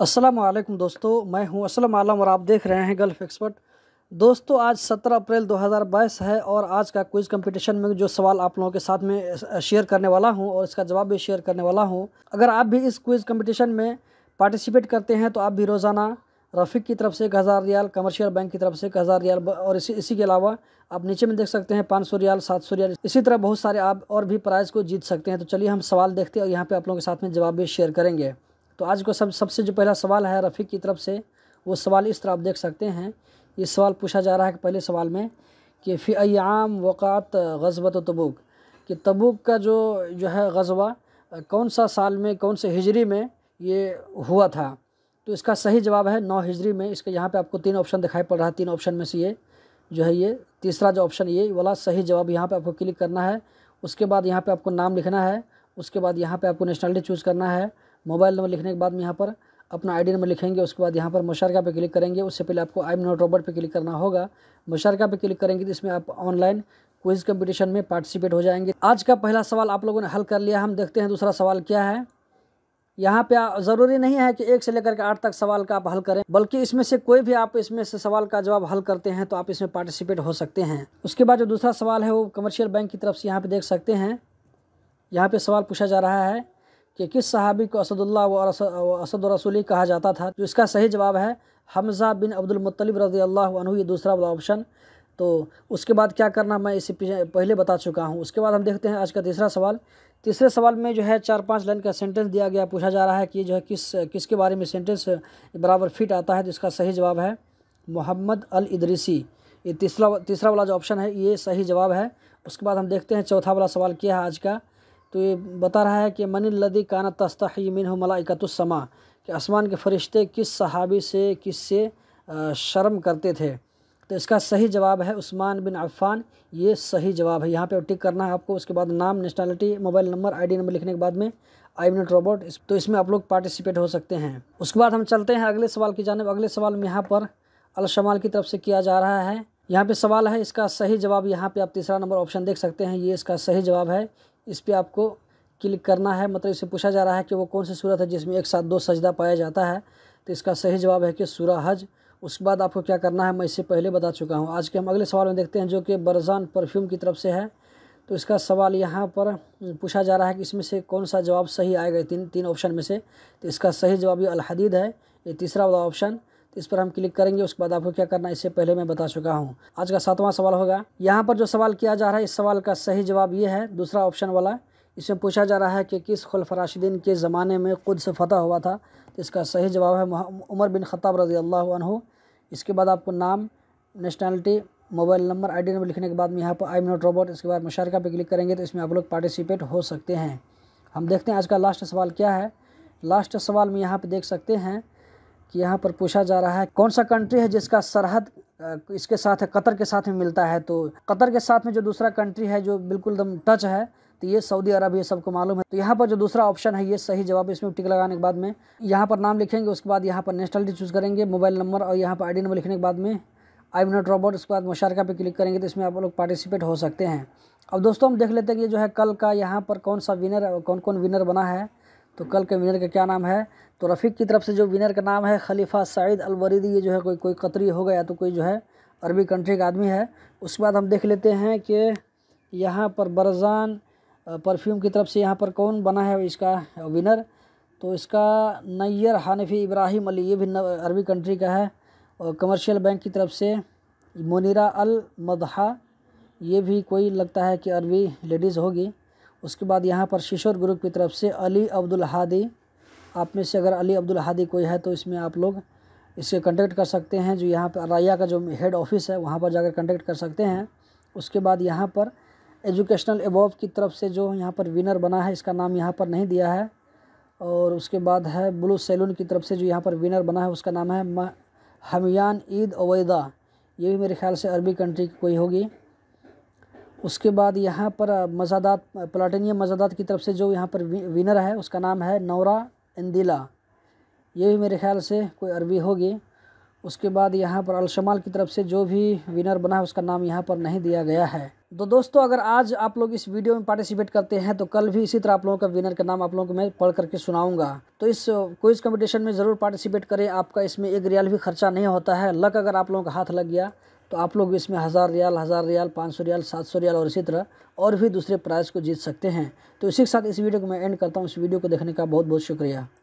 असलम दोस्तों मैं हूं असलम आलम और आप देख रहे हैं गल्फ एक्सपर्ट दोस्तों आज 17 अप्रैल 2022 है और आज का क्विज़ कंपटीशन में जो सवाल आप लोगों के साथ में शेयर करने वाला हूं और इसका जवाब भी शेयर करने वाला हूं अगर आप भी इस क्विज़ कंपटीशन में पार्टिसिपेट करते हैं तो आप भी रोज़ाना रफ़ीक की तरफ से एक हज़ार रियाल कमर्शियल बैंक की तरफ से एक हज़ार रियाल और इसी इसी के अलावा आप नीचे में देख सकते हैं पाँच सौ रियाल सात सौ रियाल इसी तरह बहुत सारे आप और भी प्राइज़ को जीत सकते हैं तो चलिए हम सवाल देखते हैं और यहाँ पर आप लोगों के साथ में जवाब भी शेयर करेंगे तो आज को सब सबसे जो पहला सवाल है रफ़ी की तरफ से वो सवाल इस तरह आप देख सकते हैं ये सवाल पूछा जा रहा है कि पहले सवाल में कि फ़ी अयाम वक़ात गजबत तबुक कि तबुक का जो जो है गजबा कौन सा साल में कौन से हिजरी में ये हुआ था तो इसका सही जवाब है नौ हिजरी में इसके यहाँ पे आपको तीन ऑप्शन दिखाई पड़ रहा है तीन ऑप्शन में से ये जो है ये तीसरा जो ऑप्शन ये वाला सही जवाब यहाँ पे आपको क्लिक करना है उसके बाद यहाँ पे आपको नाम लिखना है उसके बाद यहाँ पे आपको नेशनलिटी चूज़ करना है मोबाइल नंबर लिखने के बाद में यहाँ पर अपना आईडी नंबर लिखेंगे उसके बाद यहाँ पर मुशारका पे क्लिक करेंगे उससे पहले आपको आई एम नॉट रोबोट पे क्लिक करना होगा मुशारका पे क्लिक करेंगे तो इसमें आप ऑनलाइन क्विज कंपटीशन में पार्टिसिपेट हो जाएंगे आज का पहला सवाल आप लोगों ने हल कर लिया हम देखते हैं दूसरा सवाल क्या है यहाँ पे ज़रूरी नहीं है कि एक से लेकर के आठ तक सवाल का आप हल करें बल्कि इसमें से कोई भी आप इसमें से सवाल का जवाब हल करते हैं तो आप इसमें पार्टिसिपेट हो सकते हैं उसके बाद जो दूसरा सवाल है वो कमर्शियल बैंक की तरफ से यहाँ पे देख सकते हैं यहाँ पे सवाल पूछा जा रहा है कि किस सहाबी को असदुल्ला व असद रसूली कहा जाता था तो इसका सही जवाब है हमज़ा बिन अब्दुलमतलब रजी अल्लाह ये दूसरा वाला ऑप्शन तो उसके बाद क्या करना मैं इसे पहले बता चुका हूँ उसके बाद हम देखते हैं आज का तीसरा सवाल तीसरे सवाल में जो है चार पांच लाइन का सेंटेंस दिया गया पूछा जा रहा है कि जो है किस किसके बारे में सेंटेंस बराबर फिट आता है तो इसका सही जवाब है मोहम्मद अल इदरीसी ये तीसरा तीसरा वाला जो ऑप्शन है ये सही जवाब है उसके बाद हम देखते हैं चौथा वाला सवाल क्या है आज का तो ये बता रहा है कि मन लदी काना तस्ताही मिन मलाइकतुलसमा कि आसमान के फरिश्ते किस सहाबी से किस से शर्म करते थे तो इसका सही जवाब है उस्मान बिन अफ़ान ये सही जवाब है यहाँ पे टिक करना है आपको उसके बाद नाम nationality mobile number ID number लिखने के बाद में आई मिनट रोबोट इस, तो इसमें आप लोग पार्टिसिपेट हो सकते हैं उसके बाद हम चलते हैं अगले सवाल की जानब अगले सवाल में यहाँ पर अलशमाल की तरफ से किया जा रहा है यहाँ पे सवाल है इसका सही जवाब यहाँ पे आप तीसरा नंबर ऑप्शन देख सकते हैं ये इसका सही जवाब है इस पर आपको क्लिक करना है मतलब इसे पूछा जा रहा है कि वो कौन सी सूरत है जिसमें एक साथ दो सजदा पाया जाता है तो इसका सही जवाब है कि सूरा हज उसके बाद आपको क्या करना है मैं इससे पहले बता चुका हूँ आज के हम अगले सवाल में देखते हैं जो कि बरजान परफ्यूम की तरफ से है तो इसका सवाल यहाँ पर पूछा जा रहा है कि इसमें से कौन सा जवाब सही आएगा तीन तीन ऑप्शन में से तो इसका सही जवाब ये अलहदीद है ये तीसरा वाला ऑप्शन तो इस पर हम क्लिक करेंगे उसके बाद आपको क्या करना है इससे पहले मैं बता चुका हूँ आज का सातवां सवाल होगा यहाँ पर जो सवाल किया जा रहा है इस सवाल का सही जवाब ये है दूसरा ऑप्शन वाला इसमें पूछा जा रहा है कि किस खुलफराशदीन के ज़माने में खुद से फतह हुआ था तो इसका सही जवाब है उमर बिन ख़ताब रज़ी अल्लाह इसके बाद आपको नाम nationality mobile number ID number लिखने के बाद में यहाँ पर आई एम नॉट रोबोट इसके बाद मुशारका पे क्लिक करेंगे तो इसमें आप लोग पार्टिसिपेट हो सकते हैं हम देखते हैं आज का लास्ट सवाल क्या है लास्ट सवाल में यहाँ पर देख सकते हैं कि यहाँ पर पूछा जा रहा है कौन सा कंट्री है जिसका सरहद इसके साथ है कतर के साथ में मिलता है तो कतर के साथ में जो दूसरा कंट्री है जो बिल्कुल एकदम टच है तो ये सऊदी अरब ये सबको मालूम है तो यहाँ पर जो दूसरा ऑप्शन है ये सही जवाब इसमें टिक लगाने के बाद में यहाँ पर नाम लिखेंगे उसके बाद यहाँ पर नेशनलिटी चूज़ करेंगे मोबाइल नंबर और यहाँ पर आईडी नंबर लिखने के बाद में आई नॉट रॉबोट उसके बाद मुशारका पे क्लिक करेंगे तो इसमें आप लोग पार्टिसिपेट हो सकते हैं अब दोस्तों हम देख लेते हैं कि जो है कल का यहाँ पर कौन सा विनर कौन कौन विनर बना है तो कल के विनर का क्या नाम है तो रफ़ीक की तरफ से जो विनर का नाम है खलीफा सईद अलवरीदी ये जो है कोई कोई कतरी होगा या तो कोई जो है अरबी कंट्री का आदमी है उसके बाद हम देख लेते हैं कि यहाँ पर बरजान परफ्यूम की तरफ से यहाँ पर कौन बना है इसका विनर तो इसका नैयर हानफी इब्राहिम अली ये भी अरबी कंट्री का है और कमर्शियल बैंक की तरफ से मुनीरा अल मदहा ये भी कोई लगता है कि अरबी लेडीज़ होगी उसके बाद यहाँ पर शिशोर ग्रुप की तरफ से अली अब्दुल हादी आप में से अगर अली अब्दुल हादी कोई है तो इसमें आप लोग इसे कांटेक्ट कर सकते हैं जो यहाँ पर रैया का जो हेड ऑफिस है वहाँ पर जाकर कांटेक्ट कर सकते हैं उसके बाद यहाँ पर एजुकेशनल एवॉव की तरफ से जो यहाँ पर विनर बना है इसका नाम यहाँ पर नहीं दिया है और उसके बाद है ब्लू सैलून की तरफ से जो यहाँ पर विनर बना है उसका नाम है हमियान ईद अवैदा ये भी मेरे ख्याल से अरबी कंट्री की कोई होगी उसके बाद यहाँ पर मज़ादात प्लाटिनियम मज़ादात की तरफ से जो यहाँ पर विनर है उसका नाम है नौरा इंदिला ये भी मेरे ख्याल से कोई अरबी होगी उसके बाद यहाँ पर अलशमाल की तरफ से जो भी विनर बना है उसका नाम यहाँ पर नहीं दिया गया है तो दोस्तों अगर आज आप लोग इस वीडियो में पार्टिसिपेट करते हैं तो कल भी इसी तरह आप लोगों का विनर का नाम आप लोगों को मैं पढ़ करके सुनाऊंगा तो इस क्विज कंपटीशन में ज़रूर पार्टिसिपेट करें आपका इसमें एक रियाल भी खर्चा नहीं होता है लक अगर आप लोगों का हाथ लग गया तो आप लोग इसमें हज़ार रियाल हज़ार रियाल पाँच सौ रियाल सात सौ रियाल और इसी तरह और भी दूसरे प्राइज़ को जीत सकते हैं तो इसी के साथ इस वीडियो को मैं एंड करता हूँ इस वीडियो को देखने का बहुत बहुत शुक्रिया